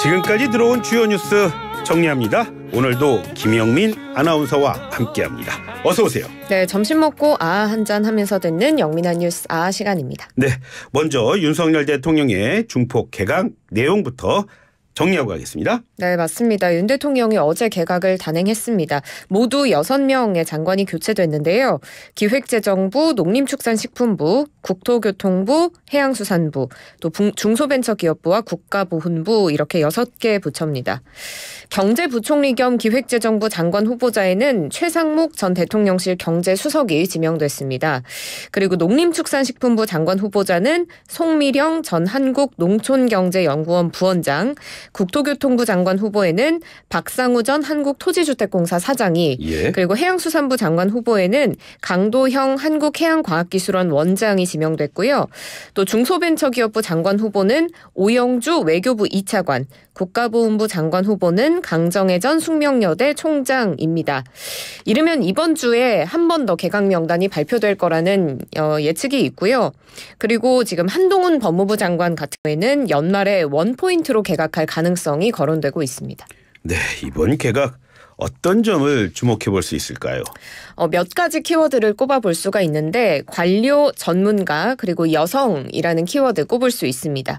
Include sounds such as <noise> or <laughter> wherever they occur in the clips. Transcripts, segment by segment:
지금까지 들어온 주요 뉴스 정리합니다. 오늘도 김영민 아나운서와 함께합니다. 어서 오세요. 네, 점심 먹고 아한잔 하면서 듣는 영민한 뉴스 아 시간입니다. 네, 먼저 윤석열 대통령의 중폭 개강 내용부터 정리하고 가겠습니다. 네, 맞습니다. 윤 대통령이 어제 개각을 단행했습니다. 모두 6명의 장관이 교체됐는데요. 기획재정부, 농림축산식품부, 국토교통부, 해양수산부, 또 중소벤처기업부와 국가보훈부 이렇게 6개 부처입니다. 경제부총리 겸 기획재정부 장관 후보자에는 최상목 전 대통령실 경제수석이 지명됐습니다. 그리고 농림축산식품부 장관 후보자는 송미령 전 한국농촌경제연구원 부원장, 국토교통부 장관 후보에는 박상우 전 한국토지주택공사 사장이 예. 그리고 해양수산부 장관 후보에는 강도형 한국해양과학기술원 원장이 지명됐고요. 또 중소벤처기업부 장관 후보는 오영주 외교부 2차관, 국가보훈부 장관 후보는 강정혜 전 숙명여대 총장입니다. 이르면 이번 주에 한 번 더 개각 명단이 발표될 거라는 어, 예측이 있고요. 그리고 지금 한동훈 법무부 장관 같은 경우에는 연말에 원포인트로 개각할 가능성이 거론되고 있습니다. 네, 이번 개각 어떤 점을 주목해 볼 수 있을까요? 어, 몇 가지 키워드를 꼽아 볼 수가 있는데 관료, 전문가 그리고 여성이라는 키워드 꼽을 수 있습니다.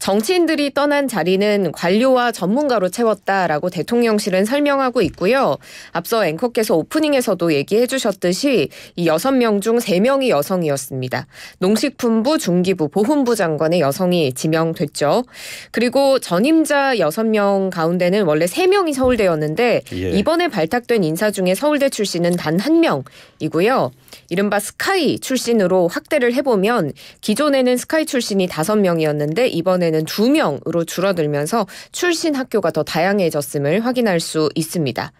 정치인들이 떠난 자리는 관료와 전문가로 채웠다라고 대통령실은 설명하고 있고요. 앞서 앵커께서 오프닝에서도 얘기해 주셨듯이 이 6명 중 3명이 여성이었습니다. 농식품부, 중기부, 보훈부 장관의 여성이 지명됐죠. 그리고 전임자 6명 가운데는 원래 3명이 서울대였는데 예. 네. 이번에 발탁된 인사 중에 서울대 출신은 단 한 명이고요. 이른바 스카이 출신으로 확대를 해보면 기존에는 스카이 출신이 다섯 명이었는데 이번에는 두 명으로 줄어들면서 출신 학교가 더 다양해졌음을 확인할 수 있습니다.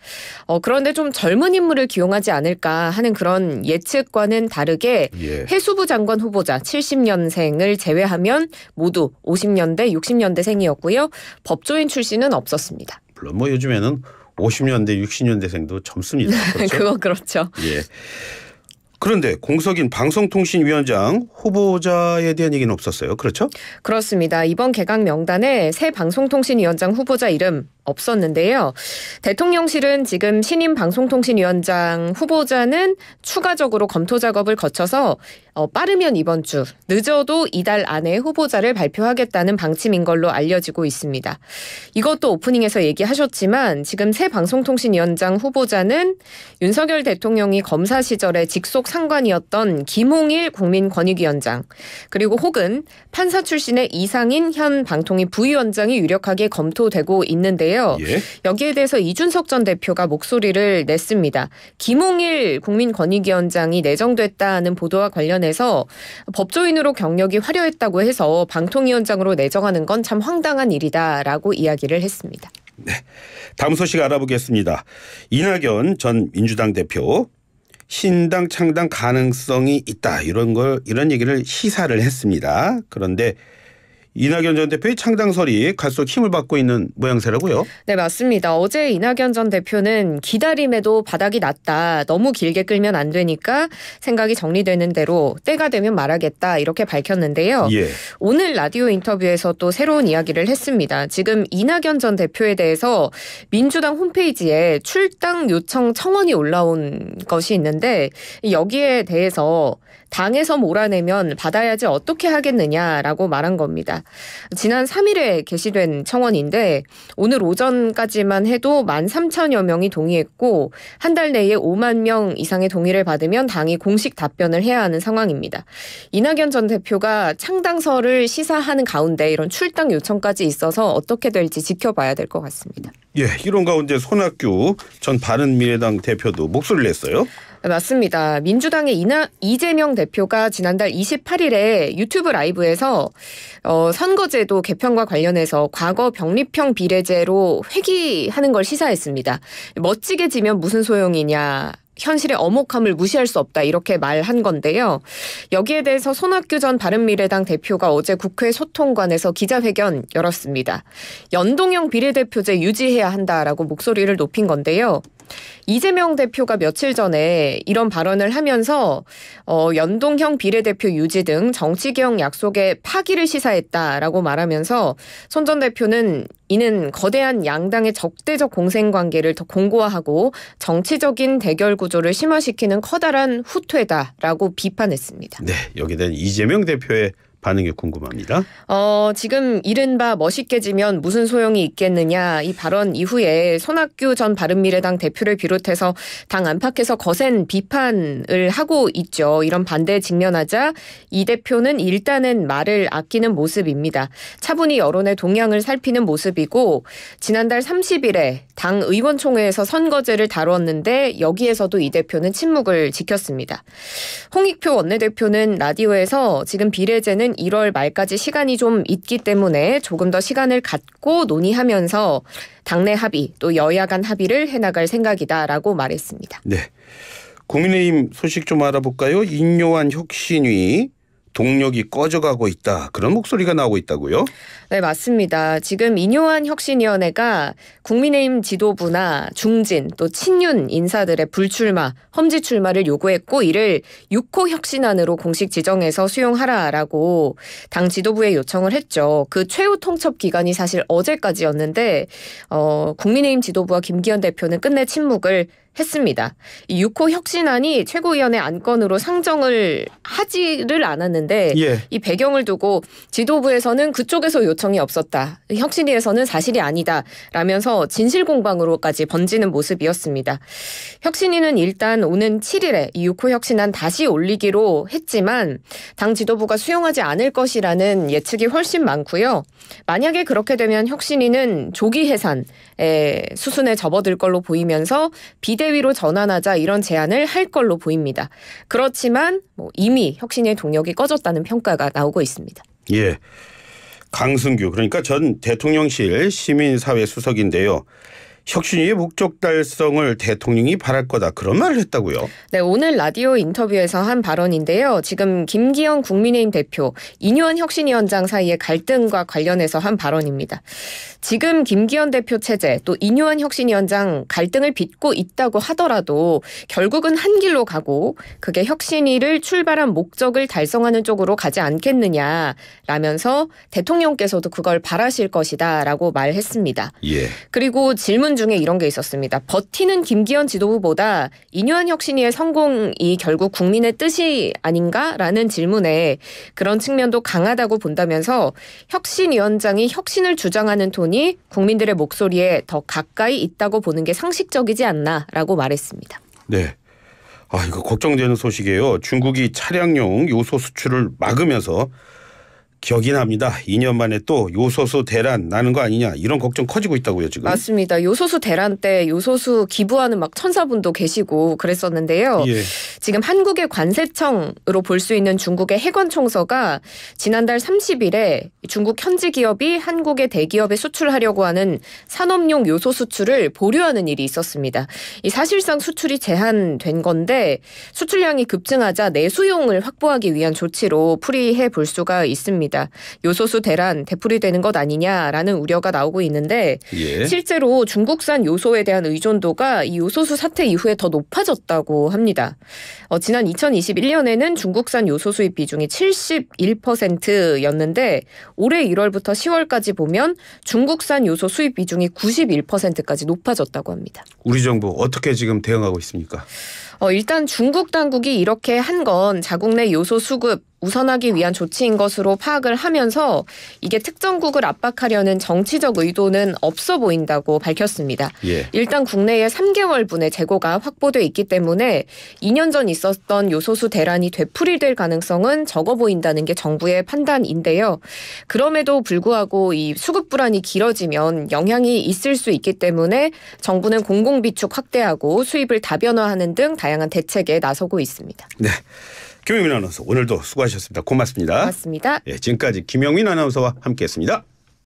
어, 그런데 좀 젊은 인물을 기용하지 않을까 하는 그런 예측과는 다르게 예. 해수부 장관 후보자 70년생을 제외하면 모두 50년대, 60년대생이었고요. 법조인 출신은 없었습니다. 물론 뭐 요즘에는 50년대, 60년대생도 젊습니다. <laughs> 그렇죠? 그거 그렇죠. 예. 그런데 공석인 방송통신위원장 후보자에 대한 얘기는 없었어요. 그렇죠? 그렇습니다. 이번 개각 명단에 새 방송통신위원장 후보자 이름 없었는데요. 대통령실은 지금 신임 방송통신위원장 후보자는 추가적으로 검토 작업을 거쳐서 어, 빠르면 이번 주, 늦어도 이달 안에 후보자를 발표하겠다는 방침인 걸로 알려지고 있습니다. 이것도 오프닝에서 얘기하셨지만 지금 새 방송통신위원장 후보자는 윤석열 대통령이 검사 시절에 직속 상관이었던 김홍일 국민권익위원장 그리고 혹은 판사 출신의 이상인 현 방통위 부위원장이 유력하게 검토되고 있는데요. 예? 여기에 대해서 이준석 전 대표가 목소리를 냈습니다. 김홍일 국민권익위원장이 내정됐다는 보도와 관련해 안에서 법조인으로 경력이 화려했다고 해서 방통위원장으로 내정하는 건 참 황당한 일이다라고 이야기를 했습니다. 네. 다음 소식 알아보겠습니다. 이낙연 전 민주당 대표 신당 창당 가능성이 있다 이런 걸 이런 얘기를 시사를 했습니다. 그런데 이낙연 전 대표의 창당설이 갈수록 힘을 받고 있는 모양새라고요. 네, 맞습니다. 어제 이낙연 전 대표는 기다림에도 바닥이 났다. 너무 길게 끌면 안 되니까 생각이 정리되는 대로 때가 되면 말하겠다. 이렇게 밝혔는데요. 예. 오늘 라디오 인터뷰에서 또 새로운 이야기를 했습니다. 지금 이낙연 전 대표에 대해서 민주당 홈페이지에 출당 요청 청원이 올라온 것이 있는데 여기에 대해서 당에서 몰아내면 받아야지 어떻게 하겠느냐라고 말한 겁니다. 지난 3일에 게시된 청원인데 오늘 오전까지만 해도 13,000여 명이 동의했고 한 달 내에 5만 명 이상의 동의를 받으면 당이 공식 답변을 해야 하는 상황입니다. 이낙연 전 대표가 창당서를 시사하는 가운데 이런 출당 요청까지 있어서 어떻게 될지 지켜봐야 될 것 같습니다. 예, 이런 가운데 손학규 전 바른미래당 대표도 목소리를 냈어요. 아, 맞습니다. 민주당의 이나, 이재명 대표가 지난달 28일에 유튜브 라이브에서 어, 선거제도 개편과 관련해서 과거 병립형 비례제로 회귀하는 걸 시사했습니다. 멋지게 지면 무슨 소용이냐. 현실의 어목함을 무시할 수 없다 이렇게 말한 건데요. 여기에 대해서 손학규 전 바른미래당 대표가 어제 국회 소통관에서 기자회견 열었습니다. 연동형 비례대표제 유지해야 한다라고 목소리를 높인 건데요. 이재명 대표가 며칠 전에 이런 발언을 하면서 어, 연동형 비례대표 유지 등정치경혁 약속의 파기를 시사했다라고 말하면서 손 전 대표는 이는 거대한 양당의 적대적 공생 관계를 더 공고화하고 정치적인 대결 구조를 심화시키는 커다란 후퇴다라고 비판했습니다. 네, 여기 대 이재명 대표의 반응이 궁금합니다. 어, 지금 이른바 멋있게 지면 무슨 소용이 있겠느냐 이 발언 이후에 손학규 전 바른미래당 대표를 비롯해서 당 안팎에서 거센 비판을 하고 있죠. 이런 반대에 직면하자 이 대표는 일단은 말을 아끼는 모습입니다. 차분히 여론의 동향을 살피는 모습이고 지난달 30일에 당 의원총회에서 선거제를 다뤘는데 여기에서도 이 대표는 침묵을 지켰습니다. 홍익표 원내대표는 라디오에서 지금 비례제는 1월 말까지 시간이 좀 있기 때문에 조금 더 시간을 갖고 논의하면서 당내 합의 또 여야 간 합의를 해나갈 생각이다라고 말했습니다. 네. 국민의힘 소식 좀 알아볼까요? 인요한 혁신위 동력이 꺼져가고 있다. 그런 목소리가 나오고 있다고요? 네, 맞습니다. 지금 인요한 혁신위원회가 국민의힘 지도부나 중진 또 친윤 인사들의 불출마, 험지 출마를 요구했고 이를 6호 혁신안으로 공식 지정해서 수용하라라고 당 지도부에 요청을 했죠. 그 최후 통첩 기간이 사실 어제까지였는데 어, 국민의힘 지도부와 김기현 대표는 끝내 침묵을 했습니다. 6호 혁신안이 최고위원회 안건으로 상정을 하지를 않았는데 예. 이 배경을 두고 지도부에서는 그쪽에서 요청이 없었다. 혁신위에서는 사실이 아니다. 라면서 진실 공방으로까지 번지는 모습이었습니다. 혁신위는 일단 오는 7일에 6호 혁신안 다시 올리기로 했지만 당 지도부가 수용하지 않을 것이라는 예측이 훨씬 많고요. 만약에 그렇게 되면 혁신위는 조기 해산 에, 수순에 접어들 걸로 보이면서 비대위로 전환하자 이런 제안을 할 걸로 보입니다. 그렇지만 뭐 이미 혁신의 동력이 꺼졌다는 평가가 나오고 있습니다. 예. 강승규 그러니까 전 대통령실 시민사회 수석인데요. 혁신위의 목적 달성을 대통령이 바랄 거다 그런 말을 했다고요. 네, 오늘 라디오 인터뷰에서 한 발언인데요. 지금 김기현 국민의힘 대표, 이뇨한 혁신위원장 사이의 갈등과 관련해서 한 발언입니다. 지금 김기현 대표 체제 또 이뇨한 혁신위원장 갈등을 빚고 있다고 하더라도 결국은 한 길로 가고 그게 혁신위를 출발한 목적을 달성하는 쪽으로 가지 않겠느냐라면서 대통령께서도 그걸 바라실 것이다라고 말했습니다. 예. 그리고 질문 토론 중에 이런 게 있었습니다. 버티는 김기현 지도부보다 인유한 혁신위의 성공이 결국 국민의 뜻이 아닌가라는 질문에 그런 측면도 강하다고 본다면서 혁신위원장이 혁신을 주장하는 톤이 국민들의 목소리에 더 가까이 있다고 보는 게 상식적이지 않나라고 말했습니다. 네. 아, 이거 걱정되는 소식이에요. 중국이 차량용 요소 수출을 막으면서 격억이 납니다. 2년 만에 또 요소수 대란 나는 거 아니냐 이런 걱정 커지고 있다고요 지금. 맞습니다. 요소수 대란 때 요소수 기부하는 막 천사분도 계시고 그랬었는데요. 예. 지금 한국의 관세청으로 볼 수 있는 중국의 해관총서가 지난달 30일에 중국 현지 기업이 한국의 대기업에 수출하려고 하는 산업용 요소 수출을 보류하는 일이 있었습니다. 이 사실상 수출이 제한된 건데 수출량이 급증하자 내수용을 확보하기 위한 조치로 풀이해 볼 수가 있습니다. 있습니다. 요소수 대란 대풀이 되는 것 아니냐라는 우려가 나오고 있는데 예. 실제로 중국산 요소에 대한 의존도가 이 요소수 사태 이후에 더 높아졌다고 합니다. 어, 지난 2021년에는 중국산 요소 수입 비중이 71%였는데 올해 1월부터 10월까지 보면 중국산 요소 수입 비중이 91%까지 높아졌다고 합니다. 우리 정부 어떻게 지금 대응하고 있습니까? 어, 일단 중국 당국이 이렇게 한 건 자국 내 요소 수급 우선하기 위한 조치인 것으로 파악을 하면서 이게 특정국을 압박하려는 정치적 의도는 없어 보인다고 밝혔습니다. 예. 일단 국내에 3개월분의 재고가 확보돼 있기 때문에 2년 전 있었던 요소수 대란이 되풀이될 가능성은 적어 보인다는 게 정부의 판단인데요. 그럼에도 불구하고 이 수급 불안이 길어지면 영향이 있을 수 있기 때문에 정부는 공공비축 확대하고 수입을 다변화하는 등 다양한 대책에 나서고 있습니다. 네. 김영민 아나운서 오늘도 수고하셨습니다. 고맙습니다. 고맙습니다. 예, 지금까지 김영민 아나운서와 함께했습니다.